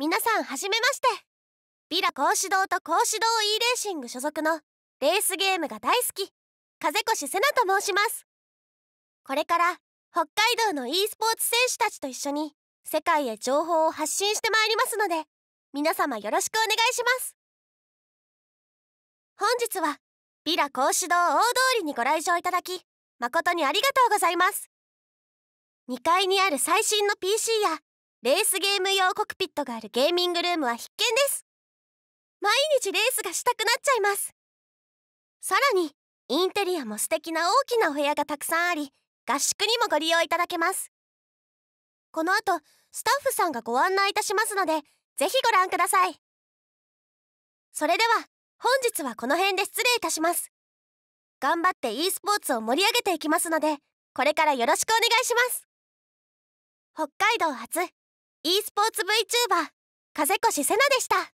皆さんはじめましてヴィラ格子堂と格子堂 e レーシング所属のレースゲームが大好き風越瀬奈と申しますこれから北海道の e スポーツ選手たちと一緒に世界へ情報を発信してまいりますので皆様よろしくお願いします本日はヴィラ格子堂大通りにご来場いただき誠にありがとうございます2階にある最新の PC やレースゲーム用コクピットがあるゲーミングルームは必見です毎日レースがしたくなっちゃいますさらにインテリアも素敵な大きなお部屋がたくさんあり合宿にもご利用いただけますこの後スタッフさんがご案内いたしますのでぜひご覧くださいそれでは本日はこの辺で失礼いたします頑張って e スポーツを盛り上げていきますのでこれからよろしくお願いします北海道初 e スポーツ VTuber 風越瀬名でした